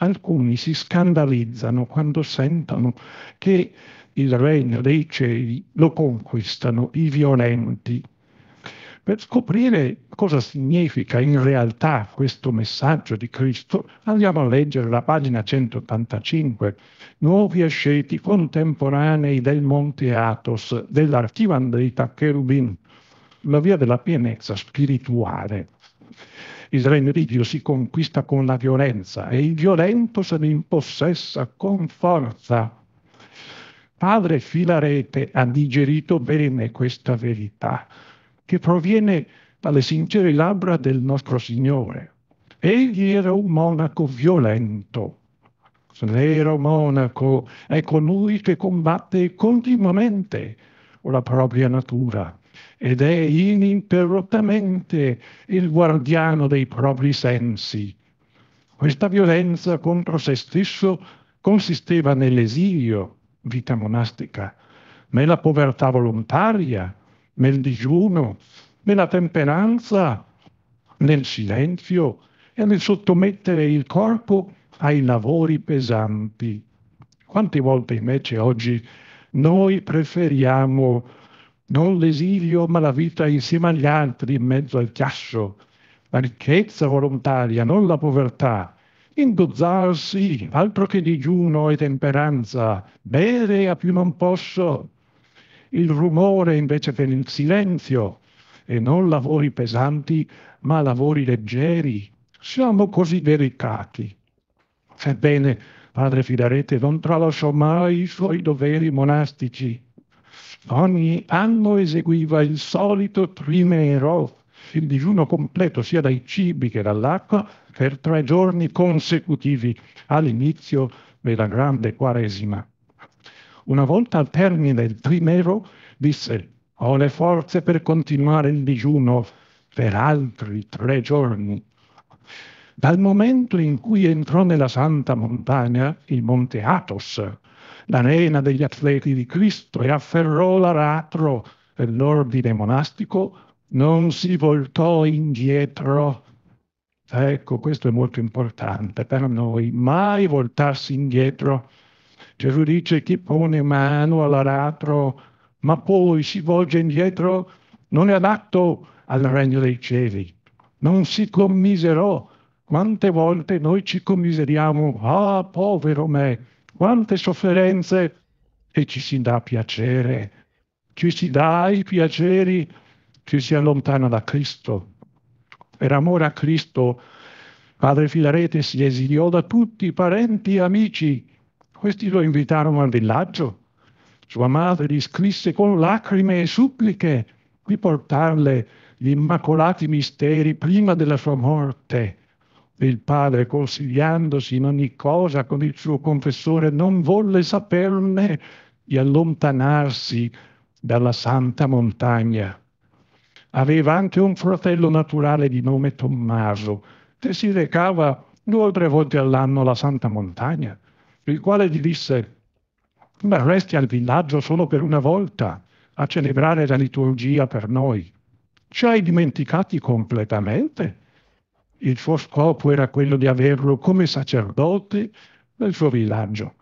alcuni si scandalizzano quando sentono che il regno dei cieli lo conquistano i violenti. Per scoprire cosa significa in realtà questo messaggio di Cristo, andiamo a leggere la pagina 185, Nuovi asceti contemporanei del Monte Athos, dell'archivandrita Cherubin, la via della pienezza spirituale. Israele Dio si conquista con la violenza e il violento se ne impossessa con forza. Padre Filarete ha digerito bene questa verità che proviene dalle sincere labbra del nostro Signore. Egli era un monaco violento. Se Era un monaco, è colui che combatte continuamente con la propria natura ed è ininterrottamente il guardiano dei propri sensi. Questa violenza contro se stesso consisteva nell'esilio, vita monastica, nella povertà volontaria, nel digiuno, nella temperanza, nel silenzio e nel sottomettere il corpo ai lavori pesanti. Quante volte invece oggi noi preferiamo non l'esilio ma la vita insieme agli altri in mezzo al chiasso, la ricchezza volontaria, non la povertà, ingozzarsi, altro che digiuno e temperanza, bere a più non posso, il rumore invece per il silenzio, e non lavori pesanti, ma lavori leggeri. Siamo così delicati. Sebbene Padre Filarete non tralasciò mai i suoi doveri monastici, Ogni anno eseguiva il solito primero, il digiuno completo sia dai cibi che dall'acqua, per tre giorni consecutivi all'inizio della grande quaresima. Una volta al termine del primero disse, ho le forze per continuare il digiuno per altri tre giorni. Dal momento in cui entrò nella santa montagna, il monte Athos, l'arena degli atleti di Cristo e afferrò l'aratro dell'ordine monastico non si voltò indietro. Ecco, questo è molto importante per noi, mai voltarsi indietro. Gesù dice chi pone mano all'aratro ma poi si volge indietro non è adatto al regno dei cieli. Non si commiserò. Quante volte noi ci commiseriamo, ah povero me, quante sofferenze e ci si dà piacere, ci si dà i piaceri, ci si allontana da Cristo. Per amore a Cristo, padre Filarete si esiliò da tutti, i parenti e amici. Questi lo invitarono al villaggio. Sua madre gli scrisse con lacrime e suppliche di portarle gli immacolati misteri prima della sua morte. Il padre, consigliandosi in ogni cosa con il suo confessore, non volle saperne di allontanarsi dalla santa montagna. Aveva anche un fratello naturale di nome Tommaso, che si recava due o tre volte all'anno alla santa montagna, il quale gli disse, ma resti al villaggio solo per una volta a celebrare la liturgia per noi. Ci hai dimenticati completamente? il suo scopo era quello di averlo come sacerdote nel suo villaggio.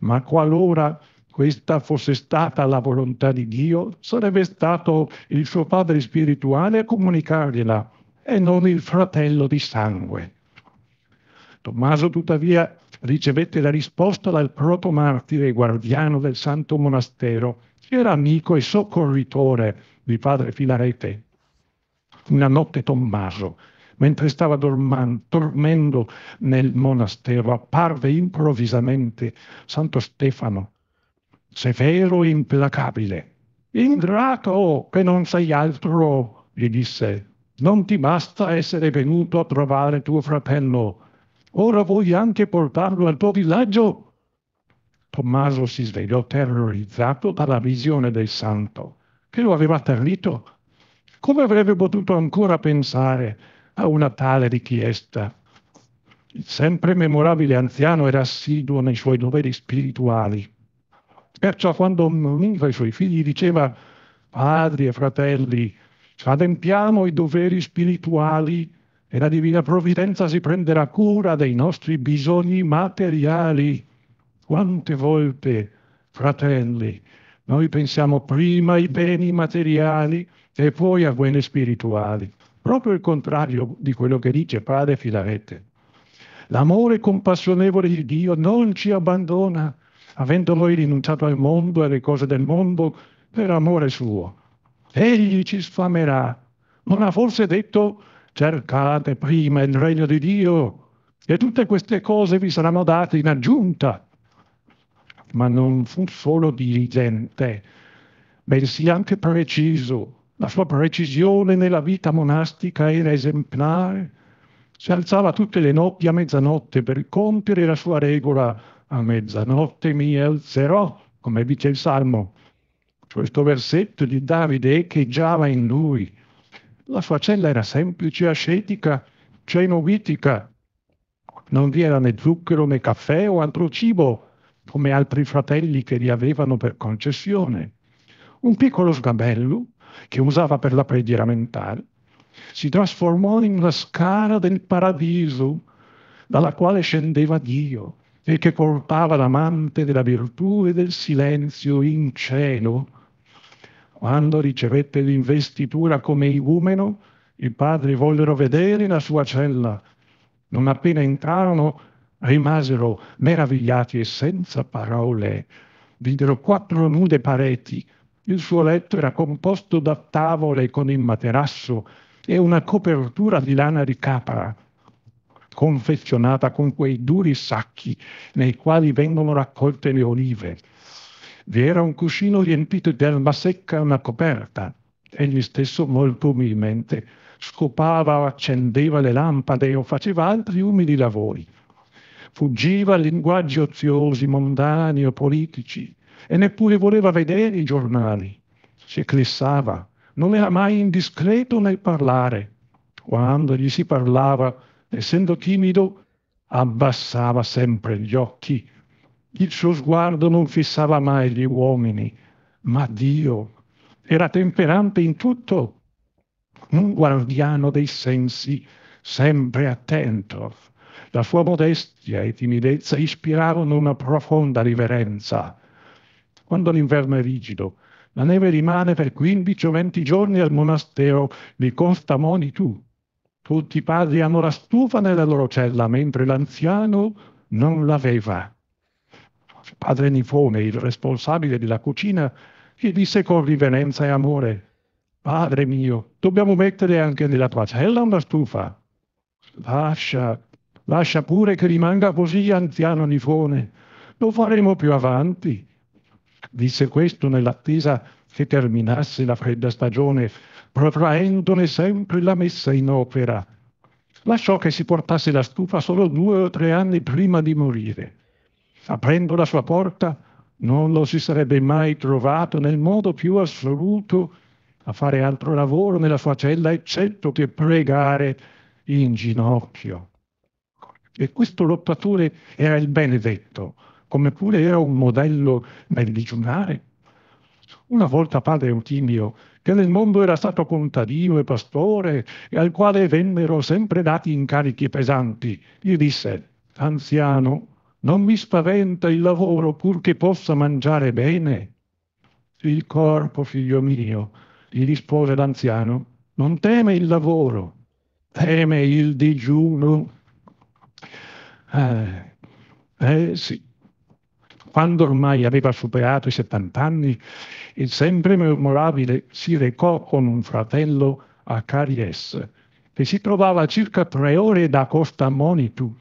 Ma qualora questa fosse stata la volontà di Dio, sarebbe stato il suo padre spirituale a comunicargliela e non il fratello di sangue. Tommaso tuttavia ricevette la risposta dal protomartire guardiano del santo monastero, che era amico e soccorritore di padre Filarete. Una notte Tommaso, mentre stava dormando, dormendo nel monastero, apparve improvvisamente Santo Stefano, severo e implacabile. Ingrato che non sei altro, gli disse, non ti basta essere venuto a trovare tuo fratello. Ora vuoi anche portarlo al tuo villaggio? Tommaso si svegliò terrorizzato dalla visione del santo, che lo aveva atterrito. Come avrebbe potuto ancora pensare a una tale richiesta. Il sempre memorabile anziano era assiduo nei suoi doveri spirituali. Perciò quando univa i suoi figli diceva, padri e fratelli, adempiamo i doveri spirituali e la divina provvidenza si prenderà cura dei nostri bisogni materiali. Quante volte, fratelli, noi pensiamo prima ai beni materiali e poi a quelli spirituali proprio il contrario di quello che dice padre Filarete. L'amore compassionevole di Dio non ci abbandona, avendo noi rinunciato al mondo e alle cose del mondo per amore suo. Egli ci sfamerà. Non ha forse detto cercate prima il regno di Dio e tutte queste cose vi saranno date in aggiunta. Ma non fu solo dirigente, bensì anche preciso la sua precisione nella vita monastica era esemplare. Si alzava tutte le notti a mezzanotte per compiere la sua regola. A mezzanotte mi alzerò, come dice il Salmo. Questo versetto di Davide echeggiava in lui. La sua cella era semplice, ascetica, cenovitica. Non vi era né zucchero né caffè o altro cibo, come altri fratelli che li avevano per concessione. Un piccolo sgabello che usava per la preghiera mentale, si trasformò in una scala del paradiso dalla quale scendeva Dio e che portava l'amante della virtù e del silenzio in cielo. Quando ricevette l'investitura come igumeno, i padri vollero vedere la sua cella. Non appena entrarono, rimasero meravigliati e senza parole. Videro quattro nude pareti, il suo letto era composto da tavole con il materasso e una copertura di lana di capra, confezionata con quei duri sacchi nei quali vengono raccolte le olive. Vi era un cuscino riempito di erba secca e una coperta. Egli stesso molto umilmente scopava o accendeva le lampade o faceva altri umili lavori. Fuggiva linguaggi oziosi, mondani o politici, e neppure voleva vedere i giornali. Si eclissava, non era mai indiscreto nel parlare. Quando gli si parlava, essendo timido, abbassava sempre gli occhi. Il suo sguardo non fissava mai gli uomini, ma Dio era temperante in tutto, un guardiano dei sensi, sempre attento. La sua modestia e timidezza ispiravano una profonda riverenza quando l'inverno è rigido. La neve rimane per 15 o 20 giorni al monastero di Constamoni tu. Tutti i padri hanno la stufa nella loro cella, mentre l'anziano non l'aveva. Padre Nifone, il responsabile della cucina, gli disse con riverenza e amore, Padre mio, dobbiamo mettere anche nella tua cella una stufa. Lascia, lascia pure che rimanga così, anziano Nifone. Lo faremo più avanti. Disse questo nell'attesa che terminasse la fredda stagione, protraendone sempre la messa in opera. Lasciò che si portasse la stufa solo due o tre anni prima di morire. Aprendo la sua porta, non lo si sarebbe mai trovato nel modo più assoluto a fare altro lavoro nella sua cella, eccetto che pregare in ginocchio. E questo lottatore era il benedetto, come pure era un modello nel digiunare. Una volta padre Eutimio, che nel mondo era stato contadino e pastore, e al quale vennero sempre dati incarichi pesanti, gli disse, anziano, non mi spaventa il lavoro purché possa mangiare bene. Il corpo, figlio mio, gli rispose l'anziano, non teme il lavoro, teme il digiuno. Eh, eh sì, quando ormai aveva superato i 70 anni, il sempre memorabile si recò con un fratello a Caries, che si trovava a circa tre ore da Costa Monitu.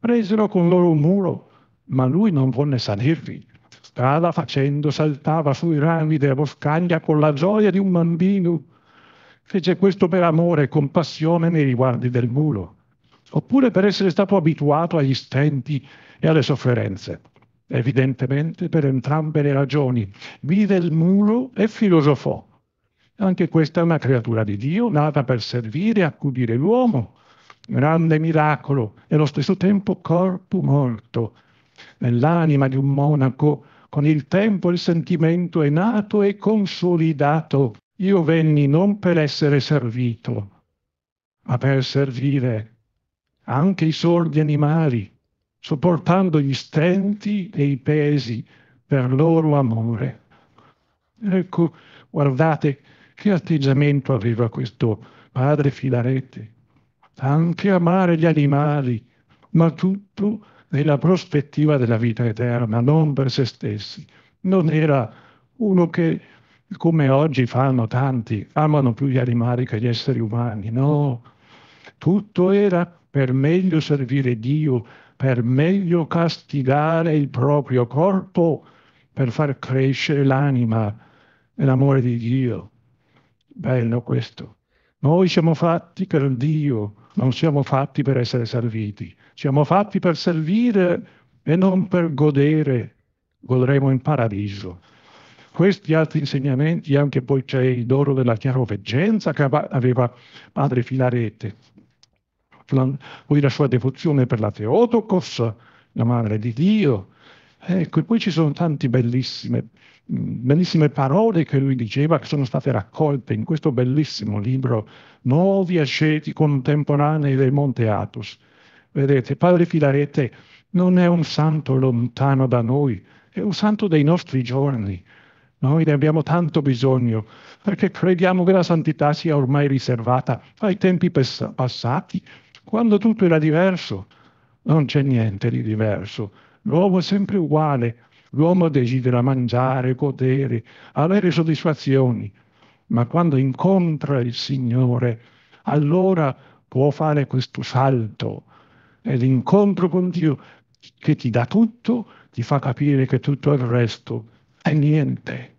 Presero con loro un muro, ma lui non volle salirvi. Strada facendo saltava sui rami della boscaglia con la gioia di un bambino. Fece questo per amore e compassione nei riguardi del muro, oppure per essere stato abituato agli stenti e alle sofferenze. Evidentemente per entrambe le ragioni vide il muro e filosofò. Anche questa è una creatura di Dio, nata per servire e accudire l'uomo. Grande miracolo e allo stesso tempo corpo morto. Nell'anima di un monaco, con il tempo il sentimento è nato e consolidato. Io venni non per essere servito, ma per servire anche i sordi animali, sopportando gli stenti e i pesi per loro amore. Ecco, guardate che atteggiamento aveva questo padre Filarete. Anche amare gli animali, ma tutto nella prospettiva della vita eterna, non per se stessi. Non era uno che, come oggi fanno tanti, amano più gli animali che gli esseri umani. No, tutto era per meglio servire Dio, per meglio castigare il proprio corpo, per far crescere l'anima e l'amore di Dio. Bello questo. Noi siamo fatti per Dio, non siamo fatti per essere serviti. Siamo fatti per servire e non per godere. Godremo in paradiso. Questi altri insegnamenti, anche poi c'è il dono della chiaroveggenza che aveva padre Filarete poi la sua devozione per la Teotokos, la madre di Dio. Ecco, e poi ci sono tante bellissime, bellissime parole che lui diceva che sono state raccolte in questo bellissimo libro Nuovi asceti contemporanei del Monte Athos. Vedete, Padre Filarete non è un santo lontano da noi, è un santo dei nostri giorni. Noi ne abbiamo tanto bisogno perché crediamo che la santità sia ormai riservata ai tempi passati, quando tutto era diverso, non c'è niente di diverso. L'uomo è sempre uguale. L'uomo desidera mangiare, godere, avere soddisfazioni. Ma quando incontra il Signore, allora può fare questo salto. È l'incontro con Dio che ti dà tutto, ti fa capire che tutto il resto è niente.